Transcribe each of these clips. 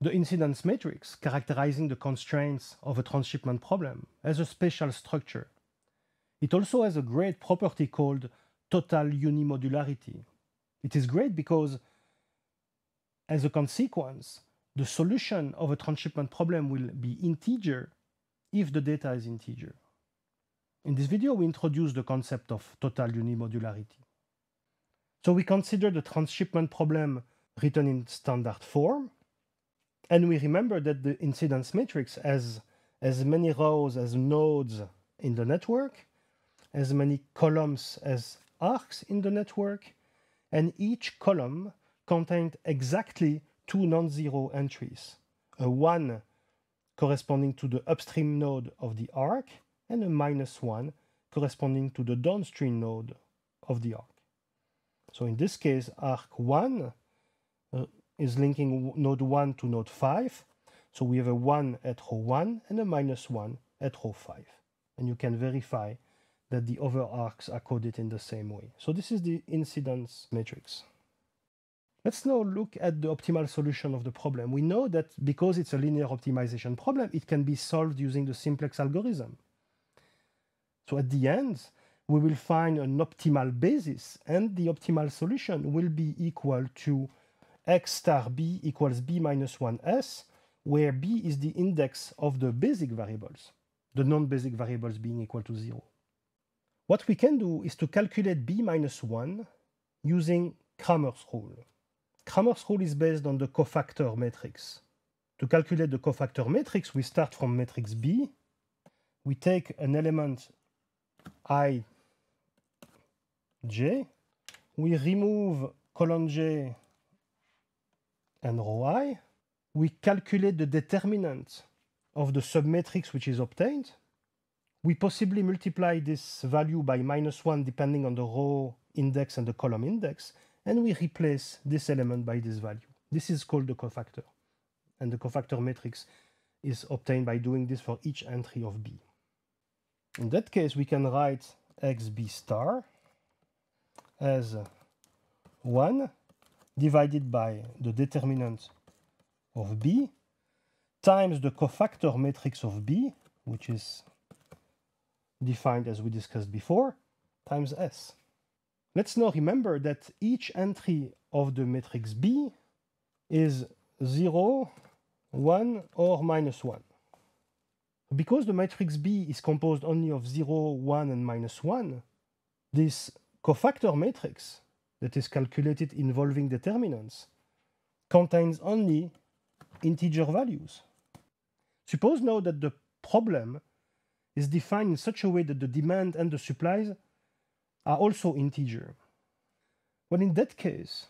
the incidence matrix characterizing the constraints of a transshipment problem has a special structure. It also has a great property called total unimodularity. It is great because, as a consequence, the solution of a transshipment problem will be integer if the data is integer. In this video, we introduce the concept of total unimodularity. So we consider the transshipment problem written in standard form, and we remember that the incidence matrix has as many rows as nodes in the network, as many columns as arcs in the network, and each column contained exactly two non-zero entries, a 1 corresponding to the upstream node of the arc, and a minus 1 corresponding to the downstream node of the arc. So in this case, arc 1 is linking node 1 to node 5. So we have a 1 at row 1 and a minus 1 at row 5. And you can verify that the other arcs are coded in the same way. So this is the incidence matrix. Let's now look at the optimal solution of the problem. We know that because it's a linear optimization problem, it can be solved using the simplex algorithm. So at the end, we will find an optimal basis and the optimal solution will be equal to x star b equals b minus 1s, where b is the index of the basic variables, the non-basic variables being equal to 0. What we can do is to calculate b minus 1 using Cramer's rule. Cramer's rule is based on the cofactor matrix. To calculate the cofactor matrix, we start from matrix B. We take an element i, j. We remove column j and row i, we calculate the determinant of the submatrix which is obtained. We possibly multiply this value by minus 1 depending on the row index and the column index, and we replace this element by this value. This is called the cofactor. And the cofactor matrix is obtained by doing this for each entry of B. In that case, we can write xB star as 1 divided by the determinant of B times the cofactor matrix of B, which is defined as we discussed before, times S. Let's now remember that each entry of the matrix B is 0, 1 or minus 1. Because the matrix B is composed only of 0, 1 and minus 1, this cofactor matrix that is calculated involving determinants contains only integer values. Suppose now that the problem is defined in such a way that the demand and the supplies are also integer. Well, in that case,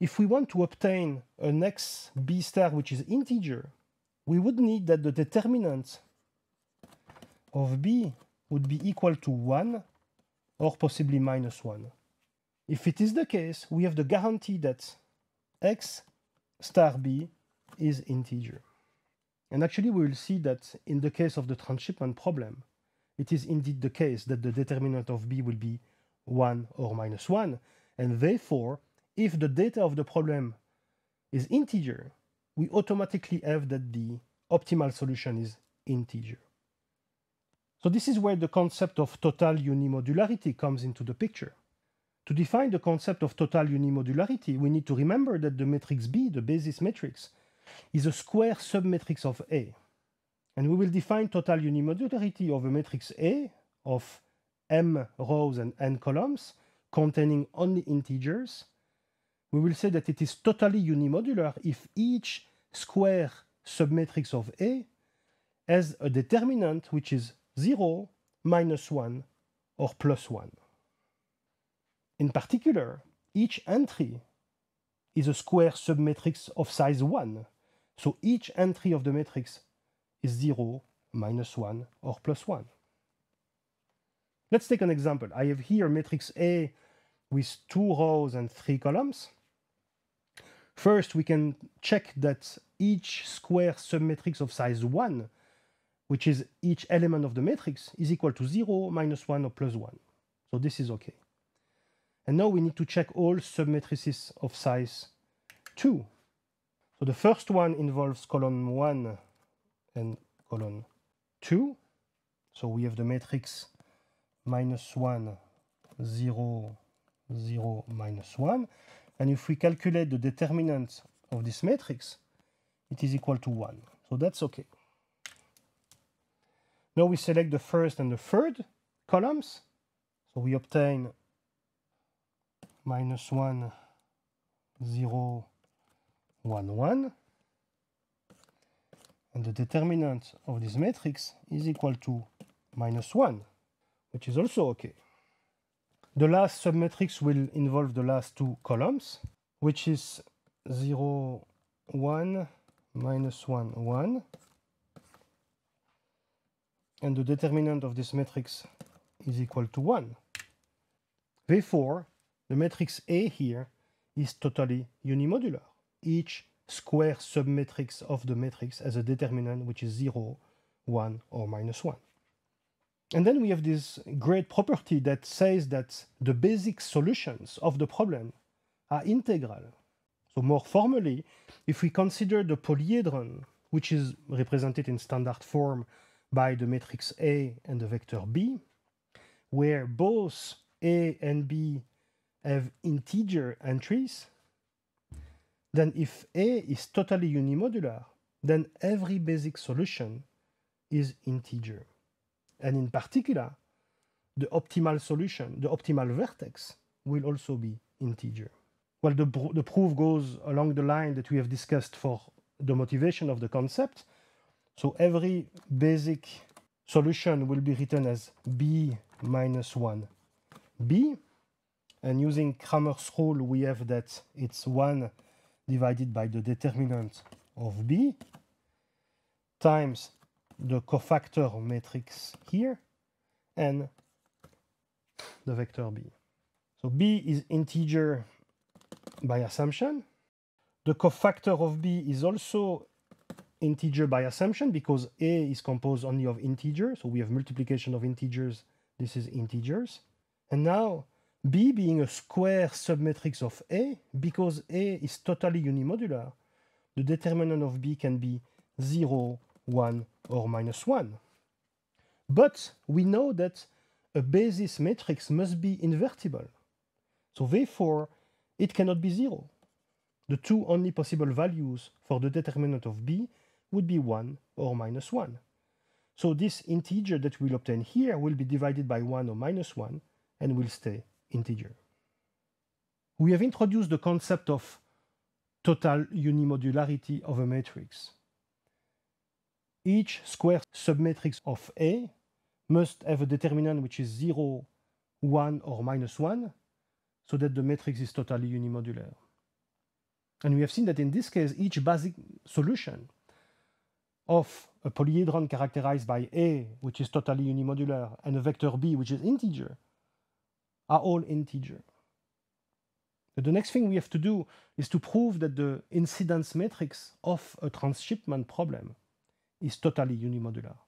if we want to obtain an x b star which is integer, we would need that the determinant of b would be equal to 1 or possibly minus 1. If it is the case, we have the guarantee that x star b is integer. And actually, we will see that in the case of the transshipment problem, it is indeed the case that the determinant of b will be 1 or minus 1. And therefore, if the data of the problem is integer, we automatically have that the optimal solution is integer. So this is where the concept of total unimodularity comes into the picture. To define the concept of total unimodularity, we need to remember that the matrix B, the basis matrix, is a square submatrix of A. And we will define total unimodularity of a matrix A of m rows and n columns containing only integers. We will say that it is totally unimodular if each square submatrix of A has a determinant which is 0, minus 1, or plus 1. In particular, each entry is a square submatrix of size 1. So each entry of the matrix is 0, minus 1, or plus 1. Let's take an example. I have here matrix A with two rows and three columns. First, we can check that each square submatrix of size 1, which is each element of the matrix, is equal to 0, minus 1, or plus 1. So this is okay. And now we need to check all submatrices of size 2. So the first one involves column 1 and column 2. So we have the matrix minus 1, 0, 0, minus 1. And if we calculate the determinant of this matrix, it is equal to 1. So that's okay. Now we select the first and the third columns. So we obtain minus 1, 0, 1, 1. And the determinant of this matrix is equal to minus 1, which is also okay. The last submatrix will involve the last two columns, which is 0, 1, minus 1, 1. And the determinant of this matrix is equal to 1. Therefore, the matrix A here is totally unimodular. Each square submatrix of the matrix has a determinant which is 0, 1, or minus 1. And then we have this great property that says that the basic solutions of the problem are integral. So more formally, if we consider the polyhedron, which is represented in standard form by the matrix A and the vector B, where both A and B have integer entries, then if A is totally unimodular, then every basic solution is integer. And in particular, the optimal solution, the optimal vertex, will also be integer. Well, the, the proof goes along the line that we have discussed for the motivation of the concept. So every basic solution will be written as b minus 1 b and using Cramer's rule, we have that it's 1 divided by the determinant of B times the cofactor matrix here and the vector B. So B is integer by assumption. The cofactor of B is also integer by assumption because A is composed only of integers. So we have multiplication of integers. This is integers. And now B being a square submatrix of A, because A is totally unimodular, the determinant of B can be 0, 1, or minus 1. But we know that a basis matrix must be invertible. So therefore, it cannot be 0. The two only possible values for the determinant of B would be 1 or minus 1. So this integer that we'll obtain here will be divided by 1 or minus 1 and will stay integer. We have introduced the concept of total unimodularity of a matrix. Each square submatrix of A must have a determinant which is 0, 1 or minus 1 so that the matrix is totally unimodular. And we have seen that in this case, each basic solution of a polyhedron characterized by A, which is totally unimodular, and a vector B, which is integer, are all integer. The next thing we have to do is to prove that the incidence matrix of a transshipment problem is totally unimodular.